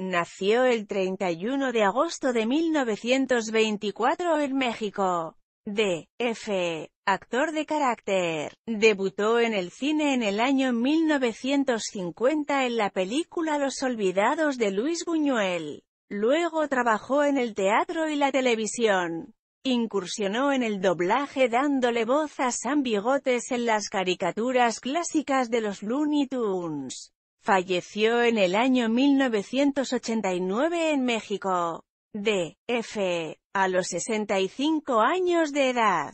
Nació el 31 de agosto de 1924 en México. D. F. Actor de carácter. Debutó en el cine en el año 1950 en la película Los Olvidados de Luis Buñuel. Luego trabajó en el teatro y la televisión. Incursionó en el doblaje dándole voz a San Bigotes en las caricaturas clásicas de los Looney Tunes. Falleció en el año 1989 en México. D.F., A los 65 años de edad.